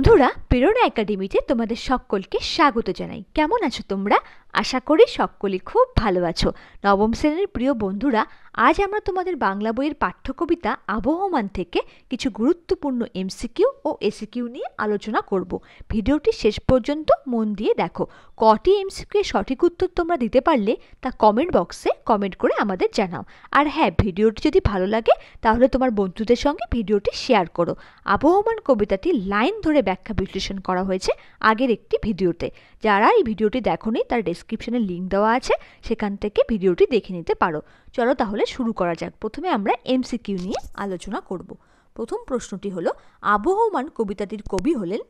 বন্ধুরা প্রেরণা একাডেমিতে তোমাদের সকলকে স্বাগত জানাই কেমন আছো তোমরা আশা করি সকলে খুব ভালো আছো নবম শ্রেণীর প্রিয় বন্ধুরা আজ আমরা তোমাদের বাংলা বইয়ের পাঠ্যকবিতা আবহমান থেকে কিছু গুরুত্বপূর্ণ এমসিকিউ ও এসিকিউ নিয়ে আলোচনা করব ভিডিওটি শেষ পর্যন্ত মন দিয়ে দেখো কটি এমসিকিউ সঠিক উত্তর তোমরা দিতে পারলে তা কমেন্ট বক্সে কমেন্ট করে আমাদের জানাও আর হ্যাঁ ভিডিওটি যদি ভালো লাগে তাহলে তোমার বন্ধুদের সঙ্গে ভিডিওটি শেয়ার করো আবহমান কবিতাটি লাইন ধরে ব্যাখ্যা বিশ্লেষণ করা হয়েছে আগের একটি ভিডিওতে যারা এই ভিডিওটি দেখোনি তার ডিসক্রিপশানে লিঙ্ক দেওয়া আছে সেখান থেকে ভিডিওটি দেখে নিতে পারো চলো তাহলে শুরু করা যাক প্রথমে আমরা এমসিকিউ নিয়ে আলোচনা করব প্রথম প্রশ্নটি হলো আবহমান কবিতাটির কবি হলেন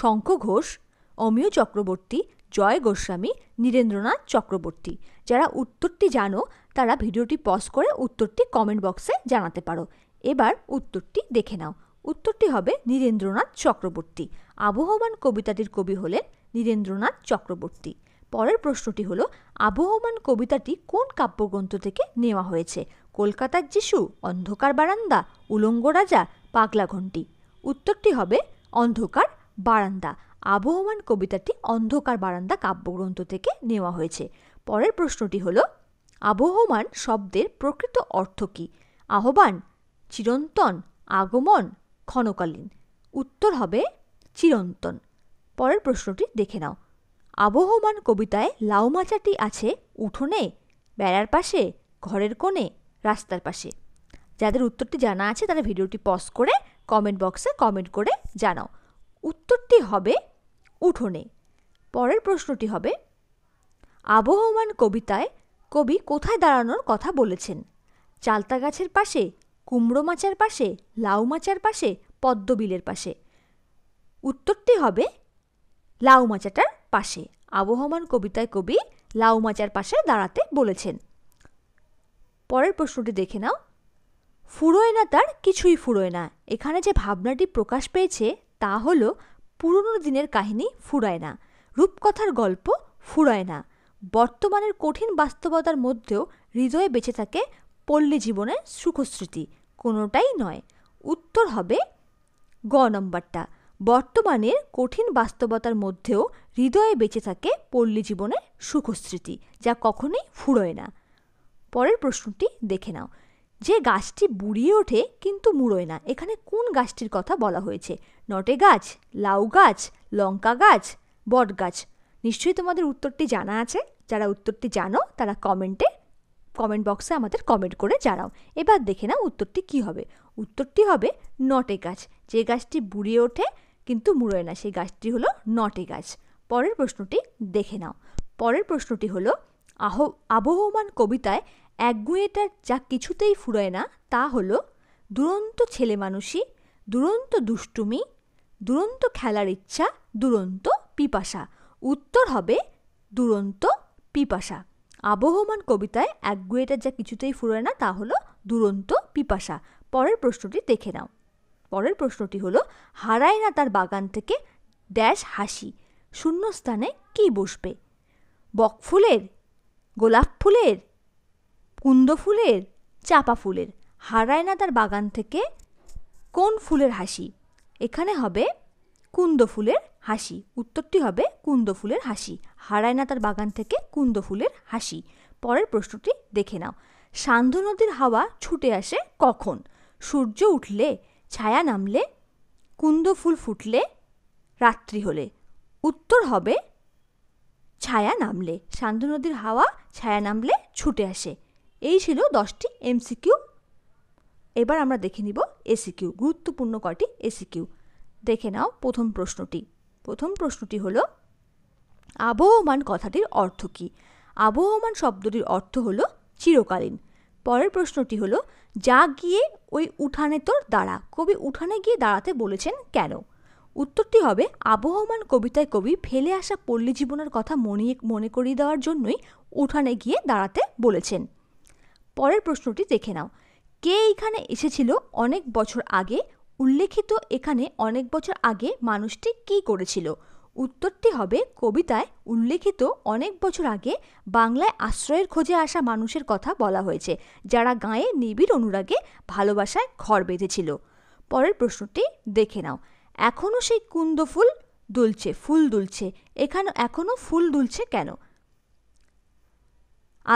শঙ্খ ঘোষ অমিয় চক্রবর্তী জয় গোস্বামী নীরেন্দ্রনাথ চক্রবর্তী যারা উত্তরটি জানো তারা ভিডিওটি পজ করে উত্তরটি কমেন্ট বক্সে জানাতে পারো এবার উত্তরটি দেখে নাও উত্তরটি হবে নীরেন্দ্রনাথ চক্রবর্তী আবহমান কবিতাটির কবি হলেন নীরেন্দ্রনাথ চক্রবর্তী পরের প্রশ্নটি হলো আবহমান কবিতাটি কোন কাব্যগ্রন্থ থেকে নেওয়া হয়েছে কলকাতার যিশু অন্ধকার বারান্দা উলঙ্গ রাজা পাগলা ঘণ্টি উত্তরটি হবে অন্ধকার বারান্দা আবহমান কবিতাটি অন্ধকার বারান্দা কাব্যগ্রন্থ থেকে নেওয়া হয়েছে পরের প্রশ্নটি হল আবহমান শব্দের প্রকৃত অর্থ কী আহ্বান চিরন্তন আগমন ক্ষণকালীন উত্তর হবে চিরন্তন পরের প্রশ্নটি দেখে নাও আবহমান কবিতায় লাউমাচাটি আছে উঠোনে বেড়ার পাশে ঘরের কোণে রাস্তার পাশে যাদের উত্তরটি জানা আছে তারা ভিডিওটি পজ করে কমেন্ট বক্সে কমেন্ট করে জানাও উত্তরটি হবে উঠোনে পরের প্রশ্নটি হবে আবহমান কবিতায় কবি কোথায় দাঁড়ানোর কথা বলেছেন চালতা গাছের পাশে কুমড়ো মাচার পাশে লাউ মাচার পাশে পদ্মবিলের পাশে উত্তরটি হবে লাউ মাচাটার পাশে আবহমান কবিতায় কবি লাউমাচার পাশে দাঁড়াতে বলেছেন পরের প্রশ্নটি দেখে নাও ফুরোয় না তার কিছুই ফুরোয় না এখানে যে ভাবনাটি প্রকাশ পেয়েছে তা হল পুরনো দিনের কাহিনী ফুরায় না রূপকথার গল্প ফুরায় না বর্তমানের কঠিন বাস্তবতার মধ্যেও হৃদয়ে বেঁচে থাকে পল্লী জীবনের সুখস্মৃতি কোনোটাই নয় উত্তর হবে গ নম্বরটা বর্তমানের কঠিন বাস্তবতার মধ্যেও হৃদয়ে বেঁচে থাকে পল্লী জীবনের সুখস্মৃতি যা কখনোই ফুরোয় না পরের প্রশ্নটি দেখে নাও যে গাছটি বুড়িয়ে ওঠে কিন্তু মুড়োয় না এখানে কোন গাছটির কথা বলা হয়েছে নটে গাছ লাউ গাছ লঙ্কা গাছ বট গাছ নিশ্চয়ই তোমাদের উত্তরটি জানা আছে যারা উত্তরটি জানো তারা কমেন্টে কমেন্ট বক্সে আমাদের কমেন্ট করে জানাও এবার দেখে নাও উত্তরটি কি হবে উত্তরটি হবে নটে গাছ যে গাছটি বুড়িয়ে ওঠে কিন্তু মুড়োয় না সেই গাছটি হলো নটি গাছ পরের প্রশ্নটি দেখে নাও পরের প্রশ্নটি হল আহ আবহমান কবিতায় একগুঁয়েটার যা কিছুতেই ফুরোয় না তা হলো দুরন্ত ছেলে মানুষই দুরন্ত দুষ্টুমি দুরন্ত খেলার ইচ্ছা দুরন্ত পিপাসা উত্তর হবে দুরন্ত পিপাসা আবহমান কবিতায় একগুয়েটার যা কিছুতেই ফুরোয় না তা হলো দুরন্ত পিপাসা পরের প্রশ্নটি দেখে নাও পরের প্রশ্নটি হলো হারায় না তার বাগান থেকে ড্যাশ হাসি শূন্যস্থানে কী বসবে বকফুলের গোলাপ ফুলের কুন্দ ফুলের চাপা ফুলের হারায় না তার বাগান থেকে কোন ফুলের হাসি এখানে হবে কুন্দ ফুলের হাসি উত্তরটি হবে কুন্দ ফুলের হাসি হারায় না তার বাগান থেকে কুন্দ ফুলের হাসি পরের প্রশ্নটি দেখে নাও সান্ধ্য নদীর হাওয়া ছুটে আসে কখন সূর্য উঠলে ছায়া নামলে কুন্দ ফুল ফুটলে রাত্রি হলে উত্তর হবে ছায়া নামলে সান্ধু নদীর হাওয়া ছায়া নামলে ছুটে আসে এই ছিল দশটি এমসিকিউ এবার আমরা দেখে নিব এসিকিউ গুরুত্বপূর্ণ কটি এসিকিউ দেখে নাও প্রথম প্রশ্নটি প্রথম প্রশ্নটি হল আবহমান কথাটির অর্থ কী আবহমান শব্দটির অর্থ হল চিরকালীন পরের প্রশ্নটি হলো যা গিয়ে ওই উঠানে তোর দাঁড়া কবি উঠানে গিয়ে দাঁড়াতে বলেছেন কেন উত্তরটি হবে আবহমান কবিতায় কবি ফেলে আসা পল্লী জীবনের কথা মনে মনে করিয়ে দেওয়ার জন্যই উঠানে গিয়ে দাঁড়াতে বলেছেন পরের প্রশ্নটি দেখে নাও কে এখানে এসেছিল অনেক বছর আগে উল্লেখিত এখানে অনেক বছর আগে মানুষটি কি করেছিল উত্তরটি হবে কবিতায় উল্লেখিত অনেক বছর আগে বাংলায় আশ্রয়ের খোঁজে আসা মানুষের কথা বলা হয়েছে যারা গায়ে নিবিড় অনুরাগে ভালোবাসায় ঘর বেঁধেছিল পরের প্রশ্নটি দেখে নাও এখনও সেই কুন্দ ফুল দুলছে ফুল দুলছে এখানে এখনও ফুল দুলছে কেন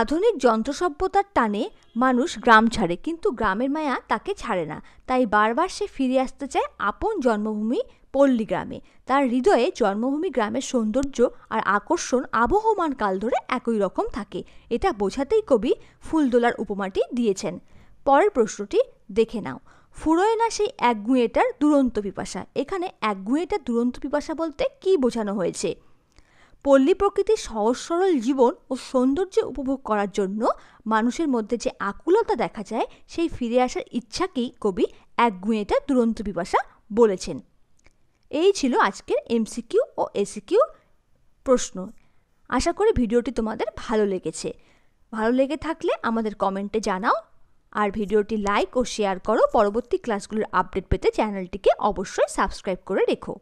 আধুনিক যন্ত্র সভ্যতার টানে মানুষ গ্রাম ছাড়ে কিন্তু গ্রামের মায়া তাকে ছাড়ে না তাই বারবার সে ফিরে আসতে চায় আপন জন্মভূমি পল্লী গ্রামে তার হৃদয়ে জন্মভূমি গ্রামের সৌন্দর্য আর আকর্ষণ আবহমান কাল ধরে একই রকম থাকে এটা বোঝাতেই কবি ফুলদোলার উপমাটি দিয়েছেন পরের প্রশ্নটি দেখে নাও ফুরোয় না সেই একগুঁয়েটার দুরন্ত পিপাসা এখানে একগুঁয়েটার দুরন্ত পিপাসা বলতে কি বোঝানো হয়েছে পল্লী প্রকৃতির সহজ সরল জীবন ও সৌন্দর্য উপভোগ করার জন্য মানুষের মধ্যে যে আকুলতা দেখা যায় সেই ফিরে আসার ইচ্ছাকেই কবি গুঁয়েটা দুরন্ত বিপাশা বলেছেন এই ছিল আজকের এমসিকিউ ও এসিকিউ প্রশ্ন আশা করি ভিডিওটি তোমাদের ভালো লেগেছে ভালো লেগে থাকলে আমাদের কমেন্টে জানাও আর ভিডিওটি লাইক ও শেয়ার করো পরবর্তী ক্লাসগুলোর আপডেট পেতে চ্যানেলটিকে অবশ্যই সাবস্ক্রাইব করে রেখো